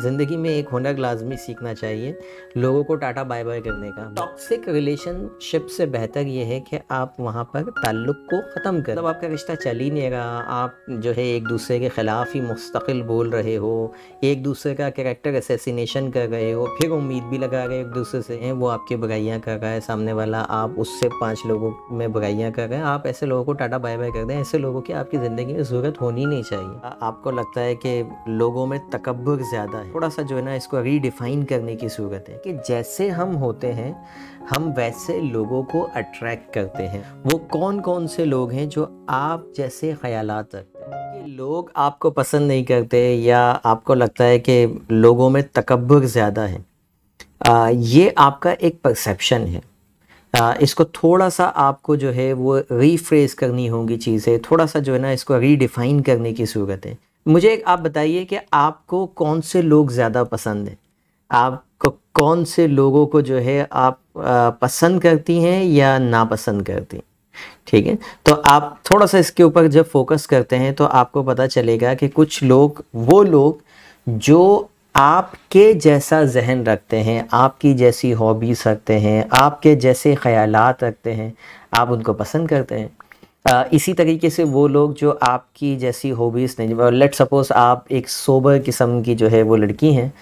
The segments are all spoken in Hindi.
ज़िंदगी में एक हुनर लाजमी सीखना चाहिए लोगों को टाटा बाय बाय करने का टॉक्सिक रिलेशनशिप से बेहतर ये है कि आप वहाँ पर ताल्लुक को ख़त्म कर जब मतलब आपका रिश्ता चल ही नहीं रहा आप जो है एक दूसरे के ख़िलाफ़ ही मुस्तकिल बोल रहे हो एक दूसरे का करेक्टर असेसिनेशन कर रहे हो फिर उम्मीद भी लगा रहे एक दूसरे से हैं वो आपकी बुराइयाँ कर रहा है सामने वाला आप उससे पाँच लोगों में बुराइयाँ कर रहे हैं आप ऐसे लोगों को टाटा बाय बाय कर दें ऐसे लोगों की आपकी ज़िंदगी में ज़रूरत होनी नहीं चाहिए आपको लगता है कि लोगों में तकबर ज़्यादा है थोड़ा सा जो है ना इसको रीडिफाइन करने की ज़रूरत है कि जैसे हम होते हैं हम वैसे लोगों को अट्रैक्ट करते हैं वो कौन कौन से लोग हैं जो आप जैसे ख्याल रखते हैं लोग आपको पसंद नहीं करते या आपको लगता है कि लोगों में तकबर ज़्यादा है आ, ये आपका एक परसेप्शन है आ, इसको थोड़ा सा आपको जो है वो रीफ्रेस करनी होगी चीज़ें थोड़ा सा जो है ना इसको रीडिफाइन करने की ज़रूरत है मुझे आप बताइए कि आपको कौन से लोग ज़्यादा पसंद हैं आपको कौन से लोगों को जो है आप पसंद करती हैं या नापसंद करती हैं ठीक है तो आप थोड़ा सा इसके ऊपर जब फोकस करते हैं तो आपको पता चलेगा कि कुछ लोग वो लोग जो आपके जैसा जहन रखते हैं आपकी जैसी हॉबीज़ रखते हैं आपके जैसे ख्यालात रखते हैं आप उनको पसंद करते हैं इसी तरीके से वो लोग जो आपकी जैसी हॉबीज़ नहीं लेट सपोज़ आप एक सोबर किस्म की जो है वो लड़की हैं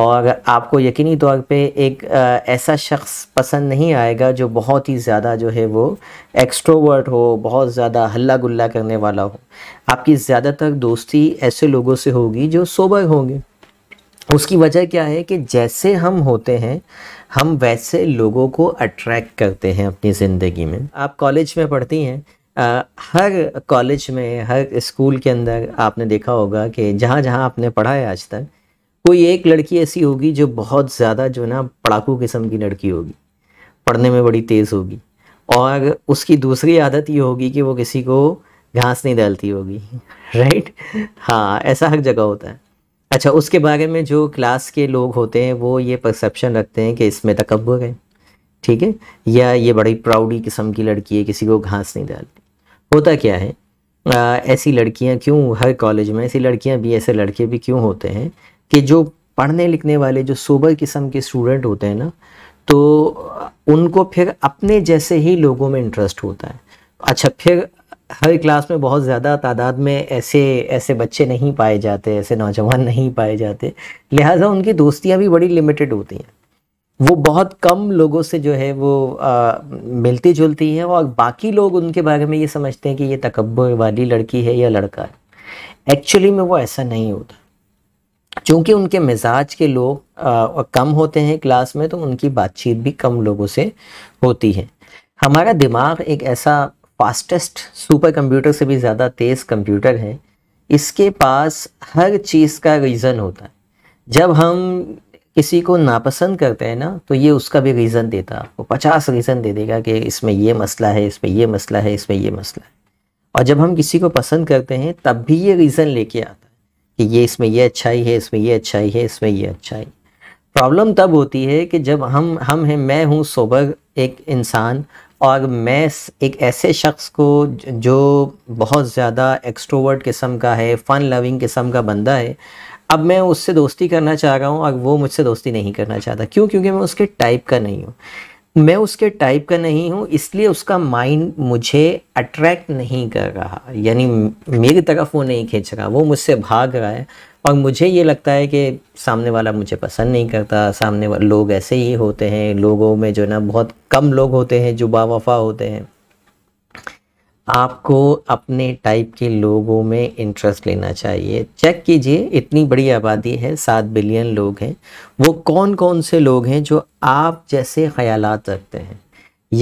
और आपको यकीनी तौर पे एक ऐसा शख्स पसंद नहीं आएगा जो बहुत ही ज़्यादा जो है वो एक्स्ट्रोवर्ट हो बहुत ज़्यादा हल्ला गुल्ला करने वाला हो आपकी ज़्यादातर दोस्ती ऐसे लोगों से होगी जो सोबर होंगे उसकी वजह क्या है कि जैसे हम होते हैं हम वैसे लोगों को अट्रैक्ट करते हैं अपनी ज़िंदगी में आप कॉलेज में पढ़ती हैं हर कॉलेज में हर स्कूल के अंदर आपने देखा होगा कि जहाँ जहाँ आपने पढ़ा है आज तक कोई एक लड़की ऐसी होगी जो बहुत ज़्यादा जो ना पड़ाकू किस्म की लड़की होगी पढ़ने में बड़ी तेज़ होगी और उसकी दूसरी आदत ये होगी कि वो किसी को घास नहीं डालती होगी राइट हाँ ऐसा हर जगह होता है अच्छा उसके बारे में जो क्लास के लोग होते हैं वो ये परसेप्शन रखते हैं कि इसमें तकबर है ठीक है या ये बड़ी प्राउडी किस्म की लड़की है किसी को घास नहीं डालती होता क्या है आ, ऐसी लड़कियां क्यों हर कॉलेज में ऐसी लड़कियां भी ऐसे लड़के भी क्यों होते हैं कि जो पढ़ने लिखने वाले जो सोबर किस्म के स्टूडेंट होते हैं ना तो उनको फिर अपने जैसे ही लोगों में इंटरेस्ट होता है अच्छा फिर हर क्लास में बहुत ज़्यादा तादाद में ऐसे ऐसे बच्चे नहीं पाए जाते ऐसे नौजवान नहीं पाए जाते लिहाजा उनकी दोस्तियाँ भी बड़ी लिमिटेड होती हैं वो बहुत कम लोगों से जो है वो आ, मिलती जुलती है और बाकी लोग उनके बारे में ये समझते हैं कि ये तकबर वाली लड़की है या लड़का है एक्चुअली में वो ऐसा नहीं होता चूँकि उनके मिजाज के लोग आ, कम होते हैं क्लास में तो उनकी बातचीत भी कम लोगों से होती है हमारा दिमाग एक ऐसा फास्टेस्ट सुपर कंप्यूटर से भी ज़्यादा तेज़ कंप्यूटर है इसके पास हर चीज़ का रीज़न होता है जब हम किसी को नापसंद करते हैं ना तो ये उसका भी रीज़न देता है आपको पचास रीज़न दे देगा कि इसमें ये मसला है इसमें ये मसला है इसमें ये मसला है और जब हम किसी को पसंद करते हैं तब भी ये रीज़न लेके आता है कि ये इसमें ये अच्छाई है इसमें ये अच्छाई है इसमें ये अच्छाई प्रॉब्लम तब होती है कि जब हम हम हैं मैं हूँ सोबर एक इंसान और मैं एक ऐसे शख्स को जो बहुत ज़्यादा एक्सट्रोवर्ट किस्म का है फ़न लविंग किस्म का बंदा है अब मैं उससे दोस्ती करना चाह रहा हूँ और वो मुझसे दोस्ती नहीं करना चाहता क्यों क्योंकि मैं उसके टाइप का नहीं हूँ मैं उसके टाइप का नहीं हूँ इसलिए उसका माइंड मुझे अट्रैक्ट नहीं कर रहा यानी मेरी तरफ वो नहीं खींच रहा वो मुझसे भाग रहा है और मुझे ये लगता है कि सामने वाला मुझे पसंद नहीं करता सामने वाले लोग ऐसे ही होते हैं लोगों में जो ना बहुत कम लोग होते हैं जो बावफा होते हैं आपको अपने टाइप के लोगों में इंटरेस्ट लेना चाहिए चेक कीजिए इतनी बड़ी आबादी है सात बिलियन लोग हैं वो कौन कौन से लोग हैं जो आप जैसे ख्याल रखते हैं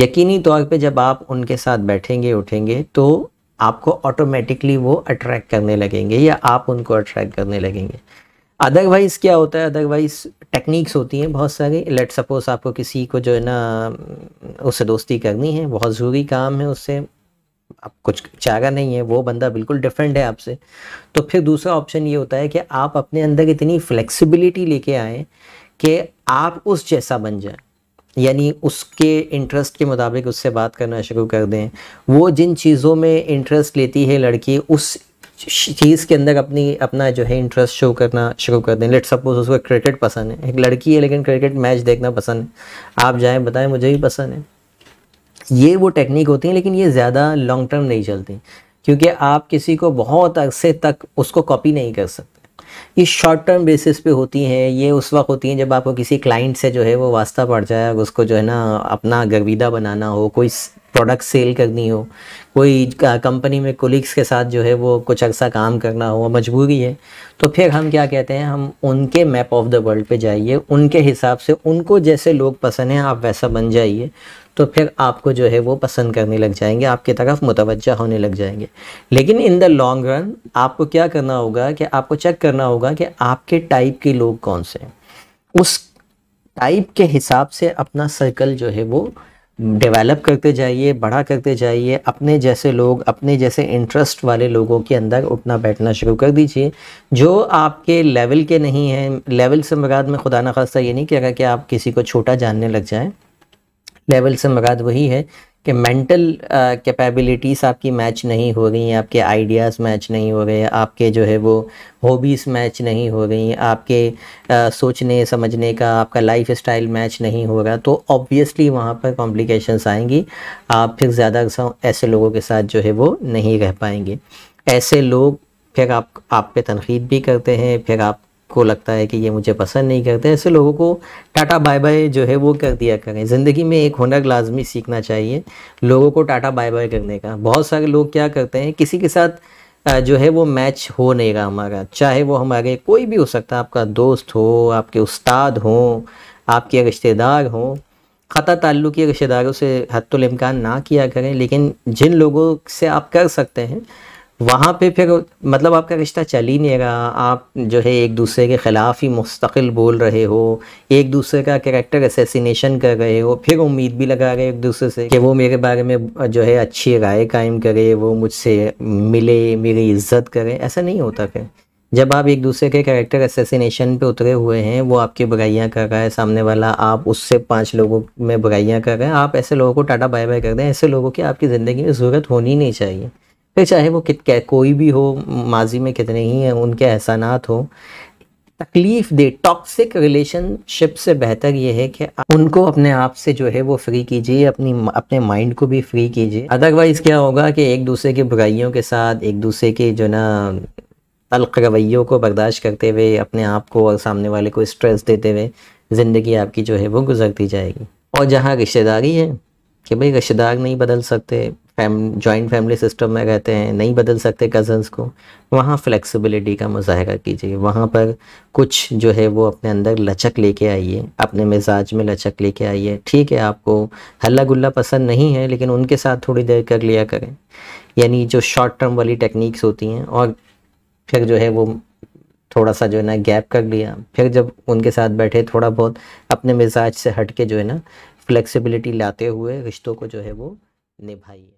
यकीनी तौर पे जब आप उनके साथ बैठेंगे उठेंगे तो आपको ऑटोमेटिकली वो अट्रैक्ट करने लगेंगे या आप उनको अट्रैक्ट करने लगेंगे अदरवाइज़ क्या होता है अदरवाइज़ टेक्निक्स होती हैं बहुत सारी लेट सपोज़ आपको किसी को जो है ना उससे दोस्ती करनी है बहुत ज़रूरी काम है उससे आप कुछ चाहगा नहीं है वो बंदा बिल्कुल डिफरेंट है आपसे तो फिर दूसरा ऑप्शन ये होता है कि आप अपने अंदर इतनी फ्लेक्सिबिलिटी लेके आए कि आप उस जैसा बन जाए यानी उसके इंटरेस्ट के मुताबिक उससे बात करना शुरू कर दें वो जिन चीज़ों में इंटरेस्ट लेती है लड़की उस चीज़ के अंदर अपनी अपना जो है इंटरेस्ट शो करना शुरू कर दें लेट सपोज उसको क्रिकेट पसंद है एक लड़की है लेकिन क्रिकेट मैच देखना पसंद है आप जाएं बताएं मुझे भी पसंद है ये वो टेक्निक होती हैं लेकिन ये ज़्यादा लॉन्ग टर्म नहीं चलती क्योंकि आप किसी को बहुत अरसे तक उसको कॉपी नहीं कर सकते ये शॉर्ट टर्म बेसिस पे होती हैं ये उस वक्त होती हैं जब आपको किसी क्लाइंट से जो है वो वास्ता पड़ जाए उसको जो है ना अपना गर्विदा बनाना हो कोई प्रोडक्ट सेल करनी हो कोई कंपनी में कोलिग्स के साथ जो है वो कुछ अरसा काम करना हो मजबूरी है तो फिर हम क्या कहते हैं हम उनके मैप ऑफ द वर्ल्ड पे जाइए उनके हिसाब से उनको जैसे लोग पसंद हैं आप वैसा बन जाइए तो फिर आपको जो है वो पसंद करने लग जाएंगे आपकी तरफ मुतवजह होने लग जाएंगे लेकिन इन द लॉन्ग रन आपको क्या करना होगा कि आपको चेक करना होगा कि आपके टाइप के लोग कौन से हैं उस टाइप के हिसाब से अपना सर्कल जो है वो डेवलप करते जाइए बड़ा करते जाइए अपने जैसे लोग अपने जैसे इंटरेस्ट वाले लोगों के अंदर उठना बैठना शुरू कर दीजिए जो आपके लेवल के नहीं हैं लेवल से मराद में खुदा न खास्ता ये नहीं कह रहा कि आप किसी को छोटा जानने लग जाएं लेवल से मुराद वही है कि मेंटल कैपेबिलिटीज़ uh, आपकी मैच नहीं हो रही हैं आपके आइडियाज़ मैच नहीं हो रहे आपके जो है वो हॉबीज़ मैच नहीं हो रही आपके आ, uh, सोचने समझने का आपका लाइफ स्टाइल मैच नहीं हो रहा तो ऑब्वियसली वहाँ पर कॉम्प्लिकेशंस आएंगी आप फिर ज़्यादा ऐसे लोगों के साथ जो है वो नहीं रह पाएंगे ऐसे लोग फिर आप आप पे तनखीद भी करते हैं फिर आप को लगता है कि ये मुझे पसंद नहीं करते ऐसे लोगों को टाटा बाय बाय जो है वो कर दिया करें ज़िंदगी में एक हुनर लाजमी सीखना चाहिए लोगों को टाटा बाय बाय करने का बहुत सारे लोग क्या करते हैं किसी के साथ जो है वो मैच हो नहीं रहा हमारा चाहे वो हमारे कोई भी हो सकता है आपका दोस्त हो आपके उस्ताद हो आपके रिश्तेदार हों ख़ता ताल्लुक़ रिश्तेदारों से हतुल इम्कान ना किया करें लेकिन जिन लोगों से आप कर सकते हैं वहाँ पे फिर मतलब आपका रिश्ता चल ही नहीं रहा आप जो है एक दूसरे के ख़िलाफ़ ही मुस्तकिल बोल रहे हो एक दूसरे का करेक्टर असेसिनेशन कर रहे हो फिर उम्मीद भी लगा रहे एक दूसरे से कि वो मेरे बारे में जो है अच्छी राय कायम करे वो मुझसे मिले मेरी इज्जत करे ऐसा नहीं होता फिर जब आप एक दूसरे के कैरेक्टर असेसिनेशन पे उतरे हुए हैं वो आपकी बुराइयाँ कर रहा है सामने वाला आप उससे पांच लोगों में बुराइयाँ कर रहे हैं आप ऐसे लोगों को टाटा बाय बाय कर दें ऐसे लोगों की आपकी ज़िंदगी में ज़रूरत होनी नहीं चाहिए फिर चाहे वो कित कोई भी हो माजी में कितने ही हैं उनके एहसानात हो तकलीफ़ दे टॉक्सिक रिलेशनशिप से बेहतर ये है कि उनको अपने आप से जो है वो फ्री कीजिए अपनी अपने माइंड को भी फ्री कीजिए अदरवाइज़ क्या होगा कि एक दूसरे की बुराइयों के साथ एक दूसरे के जो ना तलख रवैयों को बर्दाश्त करते हुए अपने आप को और सामने वाले को स्ट्रेस देते हुए ज़िंदगी आपकी जो है वो गुजरती जाएगी और जहाँ रिश्तेदारी है कि भाई रिश्तेदार नहीं बदल सकते फैम जॉइंट फैमिली सिस्टम में रहते हैं नहीं बदल सकते कज़न्स को वहाँ फ्लेक्सिबिलिटी का मुजाहरा कीजिए वहाँ पर कुछ जो है वो अपने अंदर लचक लेके आइए अपने मिजाज में लचक लेके आइए ठीक है आपको हल्ला गुल्ला पसंद नहीं है लेकिन उनके साथ थोड़ी देर कर लिया करें यानी जो शॉर्ट टर्म वाली टेक्निक्स होती हैं और फिर जो है वो थोड़ा सा जो है ना गैप कर लिया फिर जब उनके साथ बैठे थोड़ा बहुत अपने मिजाज से हट के जो है ना फ्लेक्सिबिलिटी लाते हुए रिश्तों को जो है वो निभाइए